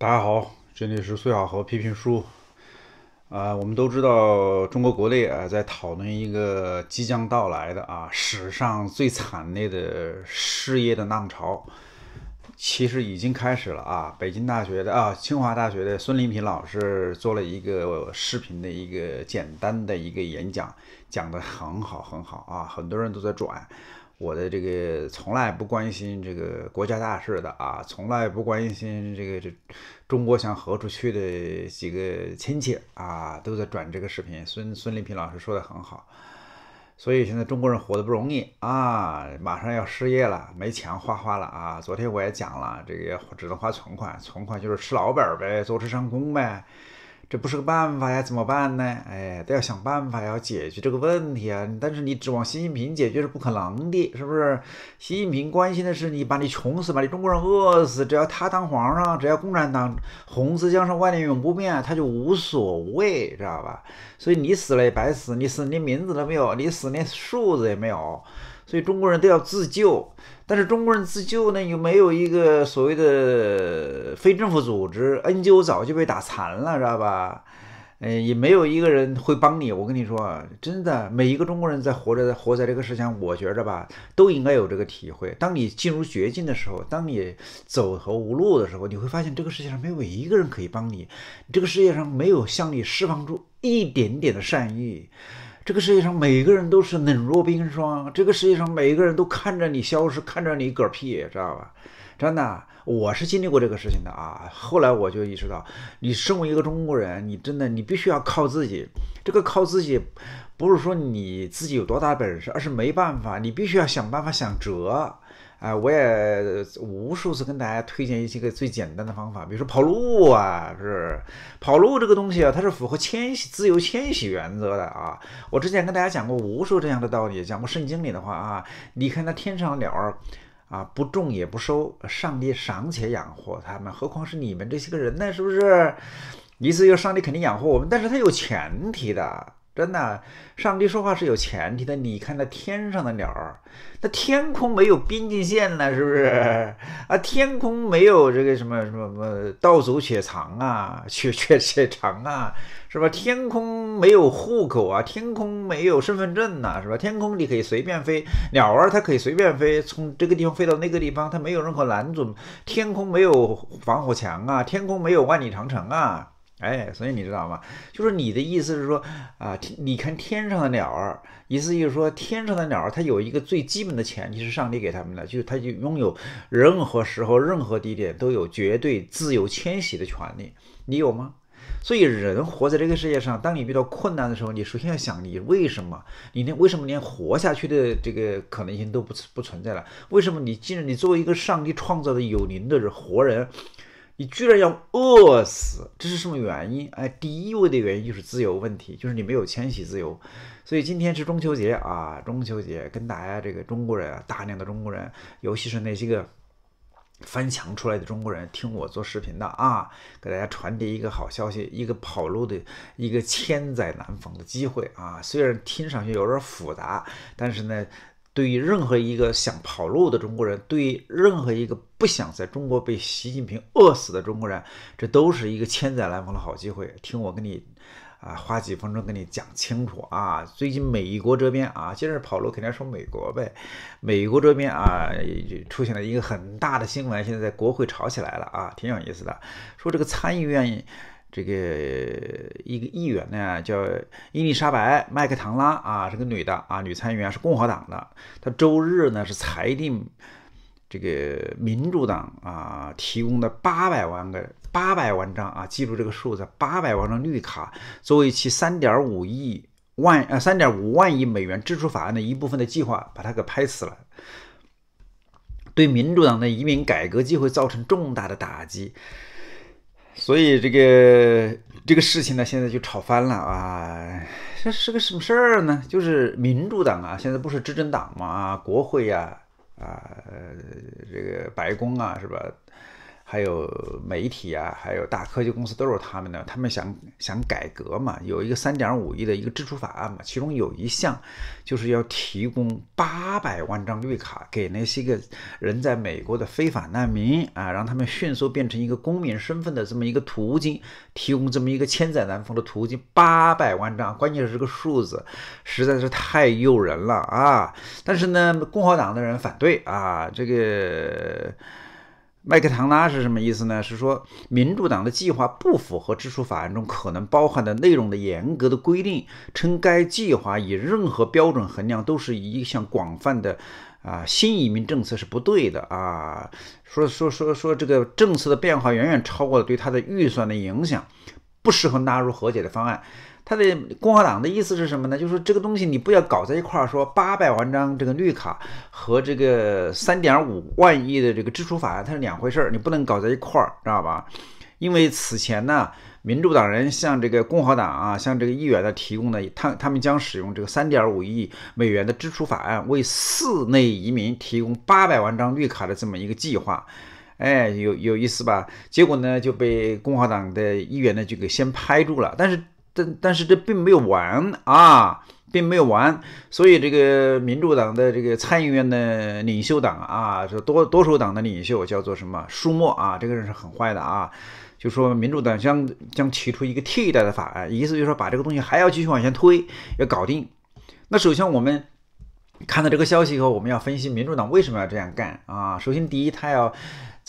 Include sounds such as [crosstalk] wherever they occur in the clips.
大家好，这里是苏小河批评书。啊，我们都知道，中国国内啊，在讨论一个即将到来的啊，史上最惨烈的失业的浪潮。其实已经开始了啊！北京大学的啊，清华大学的孙立平老师做了一个视频的一个简单的一个演讲，讲得很好很好啊！很多人都在转，我的这个从来不关心这个国家大事的啊，从来不关心这个这中国向何处去的几个亲戚啊，都在转这个视频。孙孙立平老师说的很好。所以现在中国人活得不容易啊，马上要失业了，没钱花花了啊！昨天我也讲了，这个只能花存款，存款就是吃老本呗，坐吃山空呗。这不是个办法呀，怎么办呢？哎，都要想办法，要解决这个问题啊！但是你指望习近平解决是不可能的，是不是？习近平关心的是你把你穷死，把你中国人饿死，只要他当皇上，只要共产党红色江山万年永不灭，他就无所谓，知道吧？所以你死了也白死，你死连名字都没有，你死连数字也没有。所以中国人都要自救，但是中国人自救呢？又没有一个所谓的非政府组织 NGO 早就被打残了，知道吧？嗯，也没有一个人会帮你。我跟你说，真的，每一个中国人在活着、活在这个世界上，我觉着吧，都应该有这个体会。当你进入绝境的时候，当你走投无路的时候，你会发现这个世界上没有一个人可以帮你，这个世界上没有向你释放出一点点的善意。这个世界上每个人都是冷若冰霜，这个世界上每一个人都看着你消失，看着你嗝屁，知道吧？真的，我是经历过这个事情的啊。后来我就意识到，你身为一个中国人，你真的你必须要靠自己。这个靠自己，不是说你自己有多大本事，而是没办法，你必须要想办法想辙。啊，我也无数次跟大家推荐一些个最简单的方法，比如说跑路啊，是跑路这个东西啊，它是符合迁徙、自由迁徙原则的啊。我之前跟大家讲过无数这样的道理，讲过圣经里的话啊。你看那天上的鸟儿啊，不种也不收，上帝赏且养活他们，何况是你们这些个人呢？是不是？意思就是上帝肯定养活我们，但是他有前提的。真的，上帝说话是有前提的。你看那天上的鸟儿，那天空没有边境线呢，是不是啊？天空没有这个什么什么什么道阻且长啊，且且且长啊，是吧？天空没有户口啊，天空没有身份证呐，是吧？天空你可以随便飞，鸟儿它可以随便飞，从这个地方飞到那个地方，它没有任何拦阻。天空没有防火墙啊，天空没有万里长城啊。哎，所以你知道吗？就是你的意思是说，啊，你看天上的鸟儿，意思就是说，天上的鸟儿它有一个最基本的前提是上帝给他们的，就是它就拥有任何时候、任何地点都有绝对自由迁徙的权利。你有吗？所以人活在这个世界上，当你遇到困难的时候，你首先要想你为什么，你连为什么连活下去的这个可能性都不不存在了？为什么你既然你作为一个上帝创造的有灵的人活人？你居然要饿死，这是什么原因？哎，第一位的原因就是自由问题，就是你没有迁徙自由。所以今天是中秋节啊，中秋节跟大家这个中国人啊，大量的中国人，尤其是那些个翻墙出来的中国人，听我做视频的啊，给大家传递一个好消息，一个跑路的一个千载难逢的机会啊。虽然听上去有点复杂，但是呢。对于任何一个想跑路的中国人，对于任何一个不想在中国被习近平饿死的中国人，这都是一个千载难逢的好机会。听我给你，啊，花几分钟给你讲清楚啊。[laughs] 最近美国这边啊，接着跑路肯定说美国呗。美国这边啊，出现了一个很大的新闻，现在在国会吵起来了啊，挺有意思的。说这个参议院。这个一个议员呢，叫伊丽莎白·麦克唐拉啊，是个女的啊，女参议员是共和党的。她周日呢是裁定，这个民主党啊提供的八百万个八百万张啊，记住这个数字，八百万张绿卡，作为其三点五亿万呃三点五万亿美元支出法案的一部分的计划，把它给拍死了，对民主党的移民改革机会造成重大的打击。所以这个这个事情呢，现在就吵翻了啊！这是个什么事儿呢？就是民主党啊，现在不是执政党嘛，国会呀，啊，这个白宫啊，是吧？还有媒体啊，还有大科技公司都是他们的。他们想想改革嘛，有一个三点五亿的一个支出法案嘛，其中有一项就是要提供八百万张绿卡给那些个人在美国的非法难民啊，让他们迅速变成一个公民身份的这么一个途径，提供这么一个千载难逢的途径，八百万张，关键是这个数字实在是太诱人了啊！但是呢，共和党的人反对啊，这个。麦克唐拉是什么意思呢？是说民主党的计划不符合支出法案中可能包含的内容的严格的规定，称该计划以任何标准衡量都是一项广泛的啊新移民政策是不对的啊，说说说说这个政策的变化远远超过了对他的预算的影响，不适合纳入和解的方案。他的共和党的意思是什么呢？就是这个东西你不要搞在一块儿，说八百万张这个绿卡和这个三点五万亿的这个支出法案它是两回事儿，你不能搞在一块儿，知道吧？因为此前呢，民主党人向这个共和党啊，向这个议员呢提供的，他他们将使用这个三点五亿美元的支出法案为四类移民提供八百万张绿卡的这么一个计划，哎，有有意思吧？结果呢就被共和党的议员呢就给先拍住了，但是。但但是这并没有完啊，并没有完，所以这个民主党的这个参议院的领袖党啊，是多多数党的领袖，叫做什么舒默啊，这个人是很坏的啊，就说民主党将将提出一个替代的法案，意思就是说把这个东西还要继续往前推，要搞定。那首先我们看到这个消息以后，我们要分析民主党为什么要这样干啊？首先第一，他要。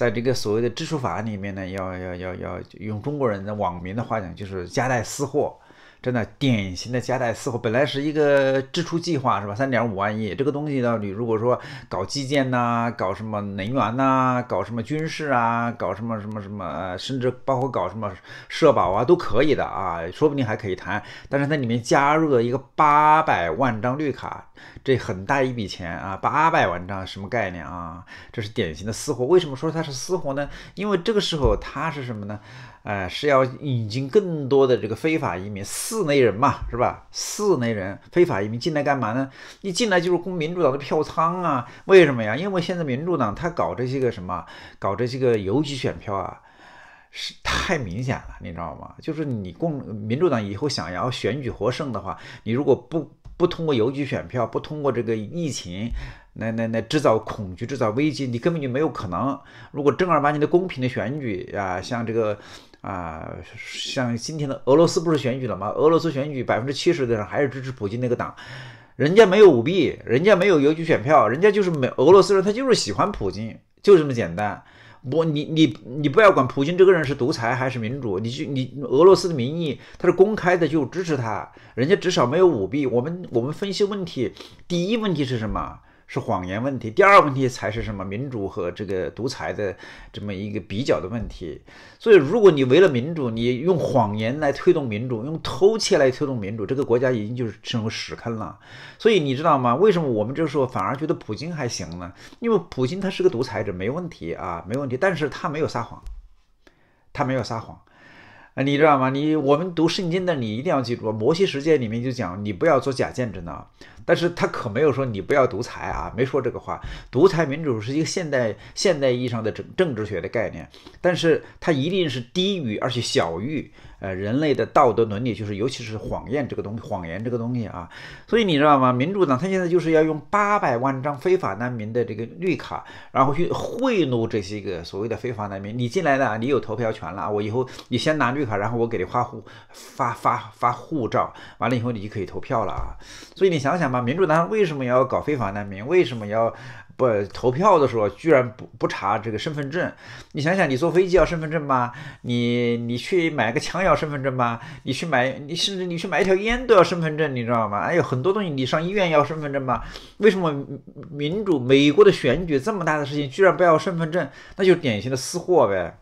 在这个所谓的支出法里面呢，要要要要用中国人的网民的话讲，就是夹带私货，真的典型的夹带私货。本来是一个支出计划，是吧？三点五万亿这个东西，呢，你如果说搞基建呐，搞什么能源呐，搞什么军事啊，搞什么什么什么，甚至包括搞什么社保啊，都可以的啊，说不定还可以谈。但是它里面加入了一个八百万张绿卡。这很大一笔钱啊，八百万张，什么概念啊？这是典型的私活。为什么说它是私活呢？因为这个时候它是什么呢？呃，是要引进更多的这个非法移民，四类人嘛，是吧？四类人非法移民进来干嘛呢？一进来就是供民主党的票仓啊！为什么呀？因为现在民主党他搞这些个什么，搞这些个邮局选票啊，是太明显了，你知道吗？就是你共民主党以后想要选举获胜的话，你如果不不通过邮局选票，不通过这个疫情，来来来制造恐惧、制造危机，你根本就没有可能。如果正儿八经的公平的选举啊，像这个啊，像今天的俄罗斯不是选举了吗？俄罗斯选举百分之七十的人还是支持普京那个党，人家没有舞弊，人家没有邮局选票，人家就是美俄罗斯人，他就是喜欢普京，就这么简单。不，你你你不要管普京这个人是独裁还是民主，你就你俄罗斯的民意，他是公开的就支持他，人家至少没有舞弊。我们我们分析问题，第一问题是什么？是谎言问题，第二个问题才是什么民主和这个独裁的这么一个比较的问题。所以，如果你为了民主，你用谎言来推动民主，用偷窃来推动民主，这个国家已经就是成为屎坑了。所以你知道吗？为什么我们这时候反而觉得普京还行呢？因为普京他是个独裁者，没问题啊，没问题。但是他没有撒谎，他没有撒谎。啊，你知道吗？你我们读圣经的，你一定要记住，摩西十诫里面就讲，你不要做假见证的。但是他可没有说你不要独裁啊，没说这个话。独裁民主是一个现代现代意义上的政政治学的概念，但是它一定是低于而且小于。呃，人类的道德伦理就是，尤其是谎言这个东西，谎言这个东西啊，所以你知道吗？民主党他现在就是要用八百万张非法难民的这个绿卡，然后去贿赂这些个所谓的非法难民，你进来了，你有投票权了我以后你先拿绿卡，然后我给你发护发发发护照，完了以后你就可以投票了啊！所以你想想吧，民主党为什么要搞非法难民？为什么要？不投票的时候，居然不不查这个身份证。你想想，你坐飞机要身份证吗？你你去买个枪要身份证吗？你去买你甚至你去买一条烟都要身份证，你知道吗？哎，很多东西你上医院要身份证吗？为什么民主美国的选举这么大的事情居然不要身份证？那就典型的私货呗。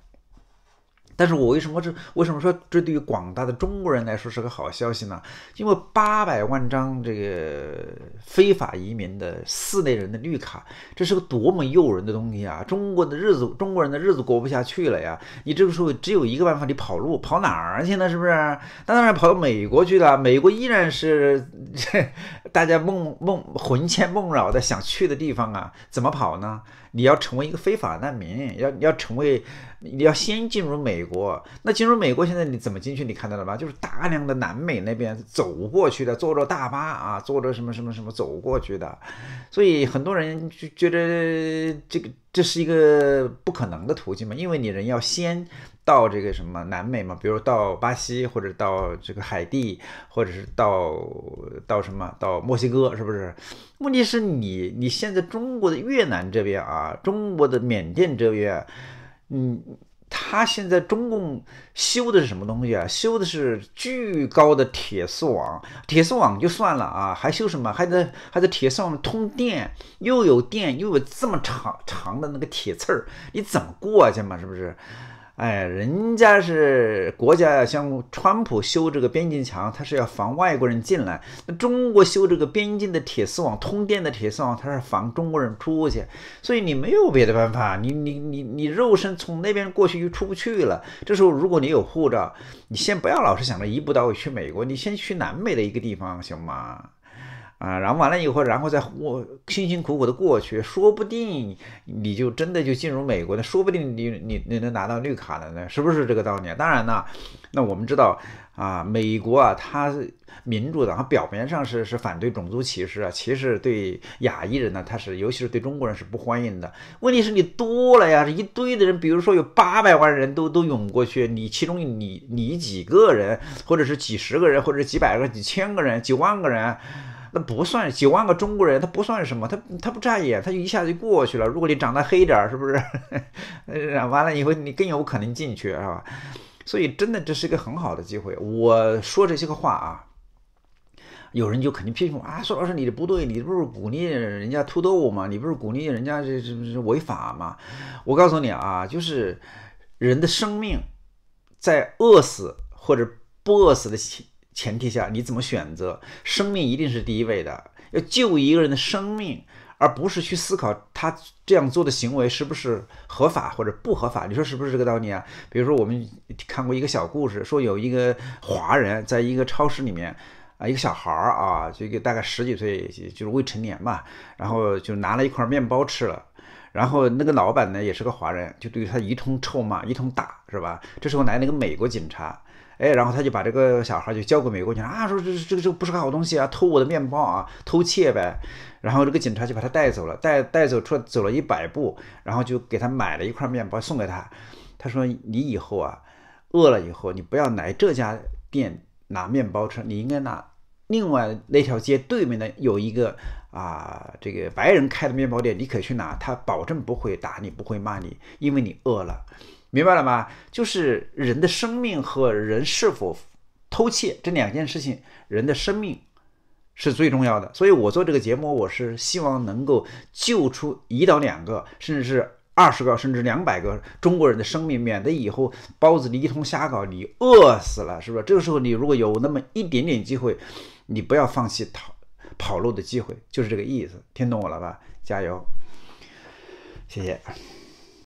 但是我为什么这为什么说这对于广大的中国人来说是个好消息呢？因为八百万张这个非法移民的四类人的绿卡，这是个多么诱人的东西啊！中国的日子，中国人的日子过不下去了呀！你这个时候只有一个办法，你跑路，跑哪儿去呢？是不是？那当然跑到美国去了。美国依然是大家梦梦魂牵梦绕的想去的地方啊！怎么跑呢？你要成为一个非法难民，要要成为，你要先进入美国。那进入美国现在你怎么进去？你看到了吧？就是大量的南美那边走过去的，坐着大巴啊，坐着什么什么什么走过去的，所以很多人就觉得这个。这是一个不可能的途径嘛？因为你人要先到这个什么南美嘛，比如到巴西或者到这个海地，或者是到到什么到墨西哥，是不是？问题是你你现在中国的越南这边啊，中国的缅甸这边，嗯。他现在中共修的是什么东西啊？修的是巨高的铁丝网，铁丝网就算了啊，还修什么？还在还在铁丝网上面通电，又有电又有这么长长的那个铁刺儿，你怎么过去嘛？是不是？哎，人家是国家，像川普修这个边境墙，他是要防外国人进来。那中国修这个边境的铁丝网、通电的铁丝网，他是防中国人出去。所以你没有别的办法，你你你你肉身从那边过去就出不去了。这时候如果你有护照，你先不要老是想着一步到位去美国，你先去南美的一个地方，行吗？啊，然后完了以后，然后再过辛辛苦苦的过去，说不定你就真的就进入美国了，说不定你你你能拿到绿卡了呢，是不是这个道理当然呢，那我们知道啊，美国啊，它民主党它表面上是是反对种族歧视啊，其实对亚裔人呢，它是尤其是对中国人是不欢迎的。问题是你多了呀，一堆的人，比如说有八百万人都都涌过去，你其中你你几个人，或者是几十个人，或者几百个、几千个人、几万个人。那不算几万个中国人，他不算什么，他他不扎眼，他就一下就过去了。如果你长得黑点儿，是不是？然 [laughs] 完了以后，你更有可能进去，是吧？所以，真的这是一个很好的机会。我说这些个话啊，有人就肯定批评我啊，说老师，你不对，你不是鼓励人家偷渡吗？你不是鼓励人家这这违法吗？我告诉你啊，就是人的生命在饿死或者不饿死的情。前提下你怎么选择？生命一定是第一位的，要救一个人的生命，而不是去思考他这样做的行为是不是合法或者不合法。你说是不是这个道理啊？比如说我们看过一个小故事，说有一个华人在一个超市里面啊，一个小孩儿啊，就一个大概十几岁，就是未成年嘛，然后就拿了一块面包吃了，然后那个老板呢也是个华人，就对他一通臭骂，一通打，是吧？这时候来了一个美国警察。哎，然后他就把这个小孩就交给美国警察啊，说这这个这个不是个好东西啊，偷我的面包啊，偷窃呗。然后这个警察就把他带走了，带带走，出走了一百步，然后就给他买了一块面包送给他。他说你以后啊，饿了以后你不要来这家店拿面包吃，你应该拿另外那条街对面的有一个啊，这个白人开的面包店，你可去拿，他保证不会打你，不会骂你，因为你饿了。明白了吗？就是人的生命和人是否偷窃这两件事情，人的生命是最重要的。所以我做这个节目，我是希望能够救出一到两个，甚至是二十个，甚至两百个中国人的生命，免得以后包子你一通瞎搞，你饿死了，是不是？这个时候你如果有那么一点点机会，你不要放弃逃跑路的机会，就是这个意思。听懂我了吧？加油！谢谢。